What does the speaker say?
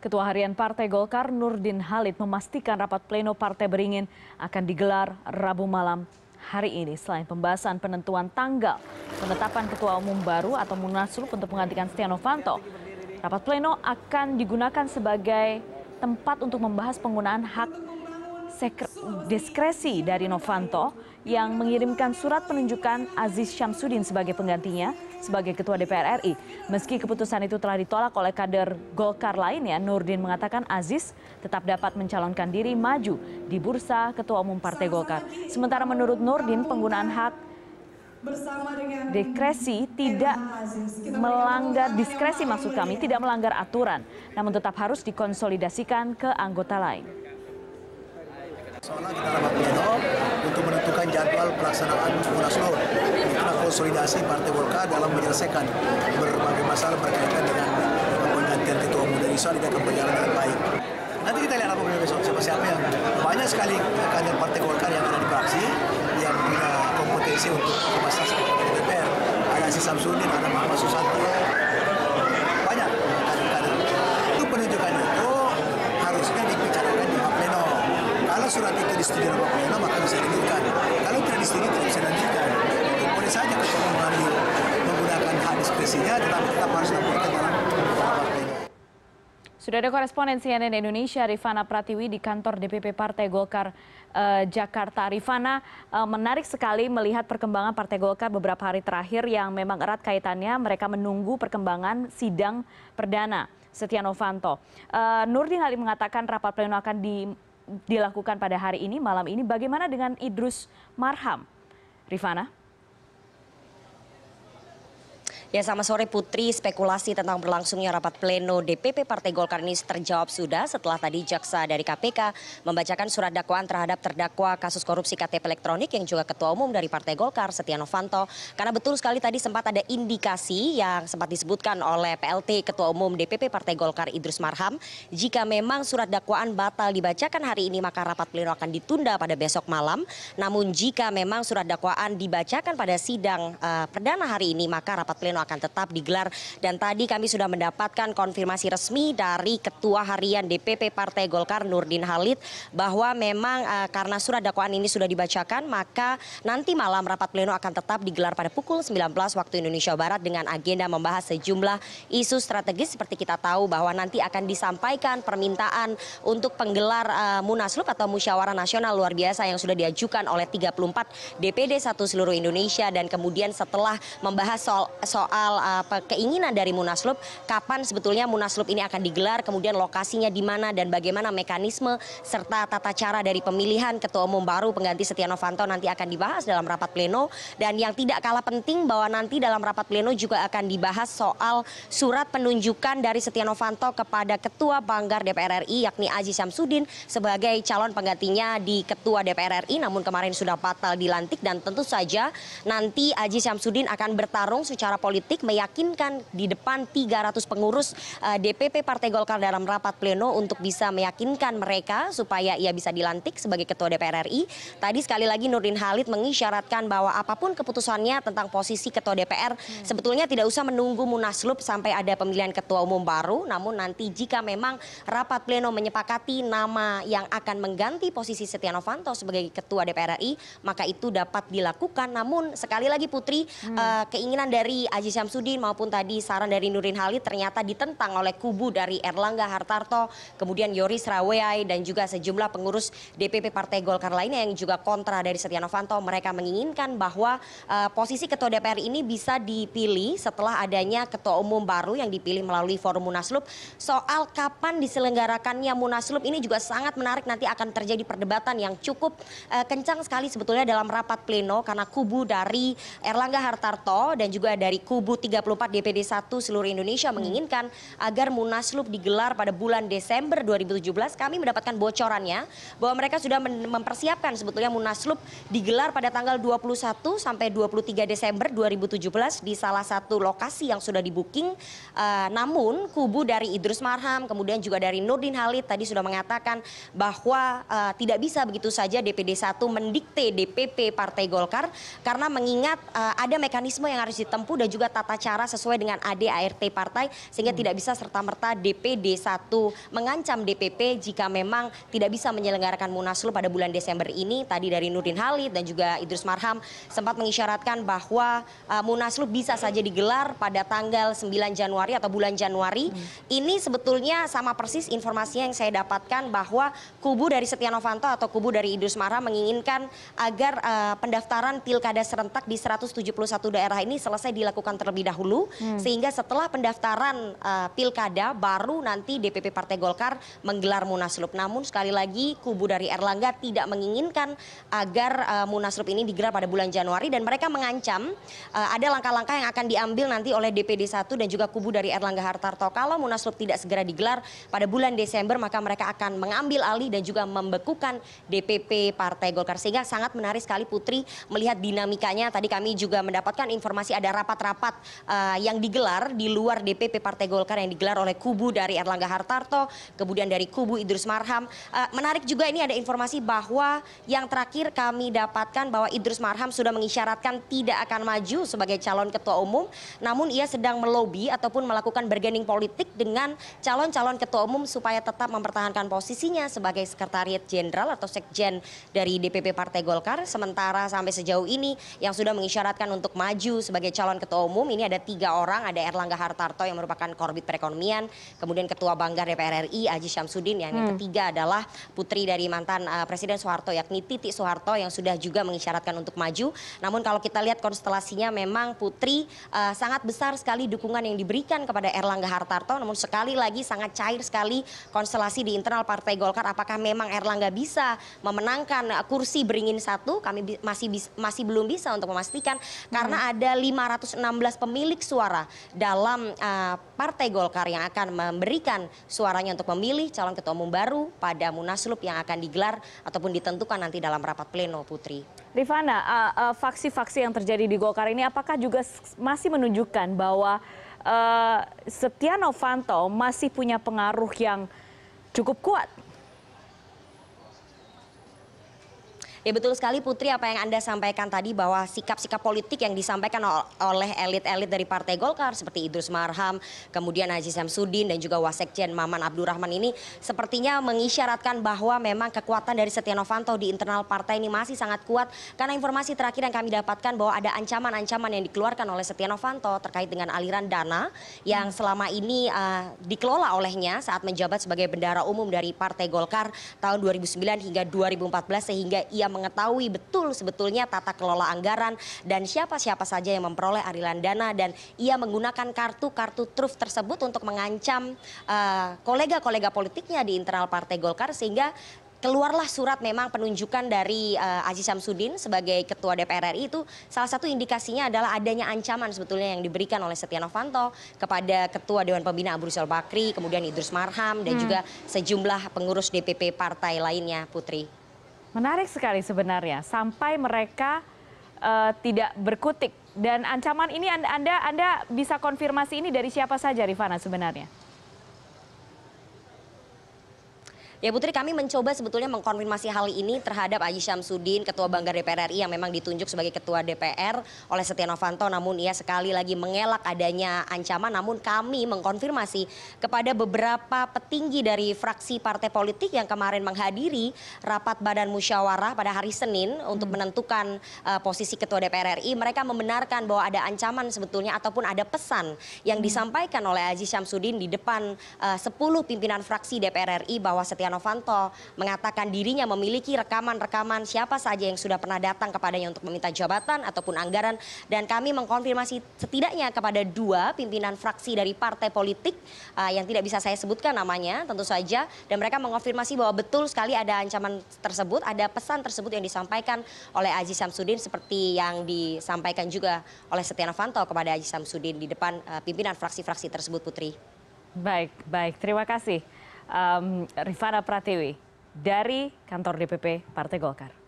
Ketua Harian Partai Golkar Nurdin Halid memastikan rapat pleno Partai Beringin akan digelar Rabu malam hari ini. Selain pembahasan penentuan tanggal penetapan ketua umum baru atau Munaslup untuk menggantikan Setia Novanto, rapat pleno akan digunakan sebagai tempat untuk membahas penggunaan hak diskresi dari novanto yang mengirimkan surat penunjukan aziz syamsuddin sebagai penggantinya sebagai ketua dpr ri. Meski keputusan itu telah ditolak oleh kader Golkar lainnya, Nurdin mengatakan Aziz tetap dapat mencalonkan diri maju di bursa ketua umum Partai Golkar. Sementara menurut Nurdin, penggunaan hak diskresi tidak melanggar diskresi maksud kami ya. tidak melanggar aturan namun tetap harus dikonsolidasikan ke anggota lain. Soalnya kita rapat pleno untuk menentukan jadwal pelaksanaan munas laut. Itulah konsolidasi Partai Golkar dalam menyelesaikan berbagai masalah berkaitan dengan penggantian Ketua Umum dari Islam akan berjalan dengan baik. Nanti kita lihat apa besok siapa-siapa yang banyak sekali kader Partai Golkar yang ada di yang punya kompetensi untuk memasak DPR. Ada si Samsudin, ada Muhammad Susanto, 780 maka bisa dilanjutkan. Kalau tidak disetujui tidak bisa dilanjutkan. Boleh saja ketua mengambil menggunakan hak diskresinya, tetapi tetap harus laporkan dalam sudah ada koresponen CNN Indonesia Rifana Pratiwi di kantor DPP Partai Golkar eh, Jakarta. Rifana, eh, menarik sekali melihat perkembangan Partai Golkar beberapa hari terakhir yang memang erat kaitannya mereka menunggu perkembangan sidang perdana Setia Novanto. Eh, Nurdin Ali mengatakan rapat pleno akan di dilakukan pada hari ini malam ini bagaimana dengan idrus marham rifana Ya sama sore Putri, spekulasi tentang berlangsungnya rapat pleno DPP Partai Golkar ini terjawab sudah setelah tadi jaksa dari KPK membacakan surat dakwaan terhadap terdakwa kasus korupsi KTP elektronik yang juga ketua umum dari Partai Golkar Setia Novanto. Karena betul sekali tadi sempat ada indikasi yang sempat disebutkan oleh PLT Ketua Umum DPP Partai Golkar Idrus Marham jika memang surat dakwaan batal dibacakan hari ini maka rapat pleno akan ditunda pada besok malam. Namun jika memang surat dakwaan dibacakan pada sidang uh, perdana hari ini maka rapat pleno akan tetap digelar dan tadi kami sudah mendapatkan konfirmasi resmi dari Ketua Harian DPP Partai Golkar Nurdin Halid bahwa memang uh, karena surat dakwaan ini sudah dibacakan maka nanti malam rapat pleno akan tetap digelar pada pukul 19 waktu Indonesia Barat dengan agenda membahas sejumlah isu strategis seperti kita tahu bahwa nanti akan disampaikan permintaan untuk penggelar uh, Munaslup atau musyawarah nasional luar biasa yang sudah diajukan oleh 34 DPD satu seluruh Indonesia dan kemudian setelah membahas soal, soal soal uh, keinginan dari Munaslup kapan sebetulnya Munaslup ini akan digelar, kemudian lokasinya di mana dan bagaimana mekanisme serta tata cara dari pemilihan ketua umum baru pengganti Setia Novanto nanti akan dibahas dalam rapat pleno dan yang tidak kalah penting bahwa nanti dalam rapat pleno juga akan dibahas soal surat penunjukan dari Setia Novanto kepada Ketua Banggar DPR RI yakni Aziz Syamsuddin sebagai calon penggantinya di Ketua DPR RI namun kemarin sudah batal dilantik dan tentu saja nanti Aziz Syamsuddin akan bertarung secara politik politik meyakinkan di depan 300 pengurus eh, DPP Partai Golkar dalam rapat pleno untuk bisa meyakinkan mereka supaya ia bisa dilantik sebagai Ketua DPR RI. Tadi sekali lagi Nurdin Halid mengisyaratkan bahwa apapun keputusannya tentang posisi Ketua DPR hmm. sebetulnya tidak usah menunggu munaslup sampai ada pemilihan Ketua Umum baru. Namun nanti jika memang rapat pleno menyepakati nama yang akan mengganti posisi Setia Novanto sebagai Ketua DPR RI, maka itu dapat dilakukan. Namun sekali lagi Putri hmm. uh, keinginan dari Aziz Aziz Syamsuddin maupun tadi saran dari Nurin Halid ternyata ditentang oleh kubu dari Erlangga Hartarto, kemudian Yoris Raweai dan juga sejumlah pengurus DPP Partai Golkar lainnya yang juga kontra dari Setia Novanto. Mereka menginginkan bahwa uh, posisi Ketua DPR ini bisa dipilih setelah adanya Ketua Umum baru yang dipilih melalui forum Munaslup. Soal kapan diselenggarakannya Munaslup ini juga sangat menarik nanti akan terjadi perdebatan yang cukup uh, kencang sekali sebetulnya dalam rapat pleno karena kubu dari Erlangga Hartarto dan juga dari kubu Kubu 34 DPD 1 seluruh Indonesia hmm. menginginkan agar Munaslup digelar pada bulan Desember 2017. Kami mendapatkan bocorannya bahwa mereka sudah mempersiapkan sebetulnya Munaslup digelar pada tanggal 21 sampai 23 Desember 2017 di salah satu lokasi yang sudah dibuking. Uh, eh, namun kubu dari Idrus Marham kemudian juga dari Nurdin Halid tadi sudah mengatakan bahwa uh, tidak bisa begitu saja DPD 1 mendikte DPP Partai Golkar karena mengingat uh, ada mekanisme yang harus ditempuh dan juga juga tata cara sesuai dengan ADART partai sehingga hmm. tidak bisa serta-merta DPD 1 mengancam DPP jika memang tidak bisa menyelenggarakan munaslup pada bulan Desember ini. Tadi dari Nurdin Halid dan juga Idrus Marham sempat mengisyaratkan bahwa uh, munaslup bisa saja digelar pada tanggal 9 Januari atau bulan Januari. Hmm. Ini sebetulnya sama persis informasi yang saya dapatkan bahwa kubu dari Setia Novanto atau kubu dari Idrus Marham menginginkan agar uh, pendaftaran pilkada serentak di 171 daerah ini selesai dilakukan terlebih dahulu hmm. sehingga setelah pendaftaran uh, pilkada baru nanti DPP Partai Golkar menggelar munaslup. Namun sekali lagi kubu dari Erlangga tidak menginginkan agar uh, munaslup ini digelar pada bulan Januari dan mereka mengancam uh, ada langkah-langkah yang akan diambil nanti oleh DPD 1 dan juga kubu dari Erlangga Hartarto kalau munaslup tidak segera digelar pada bulan Desember maka mereka akan mengambil alih dan juga membekukan DPP Partai Golkar sehingga sangat menarik sekali Putri melihat dinamikanya tadi kami juga mendapatkan informasi ada rapat-rapat rapat eh, yang digelar di luar DPP Partai Golkar yang digelar oleh kubu dari Erlangga Hartarto, kemudian dari kubu Idrus Marham. Eh, menarik juga ini ada informasi bahwa yang terakhir kami dapatkan bahwa Idrus Marham sudah mengisyaratkan tidak akan maju sebagai calon ketua umum, namun ia sedang melobi ataupun melakukan bargaining politik dengan calon-calon ketua umum supaya tetap mempertahankan posisinya sebagai sekretariat jenderal atau sekjen dari DPP Partai Golkar. Sementara sampai sejauh ini yang sudah mengisyaratkan untuk maju sebagai calon ketua umum umum ini ada tiga orang, ada Erlangga Hartarto yang merupakan korbit perekonomian, kemudian Ketua Banggar DPR RI Aji Syamsuddin yang, hmm. ketiga adalah putri dari mantan uh, Presiden Soeharto yakni Titik Soeharto yang sudah juga mengisyaratkan untuk maju. Namun kalau kita lihat konstelasinya memang Putri uh, sangat besar sekali dukungan yang diberikan kepada Erlangga Hartarto namun sekali lagi sangat cair sekali konstelasi di internal Partai Golkar apakah memang Erlangga bisa memenangkan eh, kursi beringin satu kami bi masih bis masih belum bisa untuk memastikan hmm. karena ada 506 16 pemilik suara dalam uh, Partai Golkar yang akan memberikan suaranya untuk memilih calon ketua umum baru pada Munaslup yang akan digelar ataupun ditentukan nanti dalam rapat pleno Putri. Rifana, uh, uh, faksi-faksi yang terjadi di Golkar ini apakah juga masih menunjukkan bahwa uh, Setia Novanto masih punya pengaruh yang cukup kuat Ya betul sekali Putri apa yang Anda sampaikan tadi bahwa sikap-sikap politik yang disampaikan oleh elit-elit dari Partai Golkar seperti Idrus Marham, kemudian Haji Samsudin dan juga Wasekjen Maman Abdurrahman ini sepertinya mengisyaratkan bahwa memang kekuatan dari Setia Novanto di internal partai ini masih sangat kuat karena informasi terakhir yang kami dapatkan bahwa ada ancaman-ancaman yang dikeluarkan oleh Setia Novanto terkait dengan aliran dana yang selama ini uh, dikelola olehnya saat menjabat sebagai bendara umum dari Partai Golkar tahun 2009 hingga 2014 sehingga ia mengetahui betul sebetulnya tata kelola anggaran dan siapa-siapa saja yang memperoleh arilan dana dan ia menggunakan kartu-kartu truf tersebut untuk mengancam eh, kolega-kolega politiknya di internal Partai Golkar sehingga keluarlah surat memang penunjukan dari uh, Aziz Samsudin sebagai Ketua DPR RI itu salah satu indikasinya adalah adanya ancaman sebetulnya yang diberikan oleh Setia Novanto kepada Ketua Dewan Pembina Abu Rizal Bakri, kemudian Idrus Marham dan hmm. juga sejumlah pengurus DPP partai lainnya Putri menarik sekali sebenarnya sampai mereka eh, tidak berkutik dan ancaman ini anda bisa konfirmasi ini dari siapa saja rifana sebenarnya Ya Putri kami mencoba sebetulnya mengkonfirmasi hal ini terhadap Aji Syamsuddin Ketua Banggar DPR RI yang memang ditunjuk sebagai Ketua DPR oleh Setia Novanto namun ia sekali lagi mengelak adanya ancaman namun kami mengkonfirmasi kepada beberapa petinggi dari fraksi partai politik yang kemarin menghadiri rapat Badan Musyawarah pada hari Senin untuk hmm. menentukan uh, posisi Ketua DPR RI mereka membenarkan bahwa ada ancaman sebetulnya ataupun ada pesan yang hmm. disampaikan oleh Aji Syamsuddin di depan eh, uh, 10 pimpinan fraksi DPR RI bahwa Setia Novanto mengatakan dirinya memiliki rekaman-rekaman siapa saja yang sudah pernah datang kepadanya untuk meminta jabatan ataupun anggaran dan kami mengkonfirmasi setidaknya kepada dua pimpinan fraksi dari partai politik uh, yang tidak bisa saya sebutkan namanya tentu saja dan mereka mengonfirmasi bahwa betul sekali ada ancaman tersebut, ada pesan tersebut yang disampaikan oleh Aziz Samsudin seperti yang disampaikan juga oleh Setia Novanto kepada Aziz Samsudin di depan uh, pimpinan fraksi-fraksi tersebut Putri. Baik, baik. Terima kasih rifana pratiwi dari kantor dpp partai golkar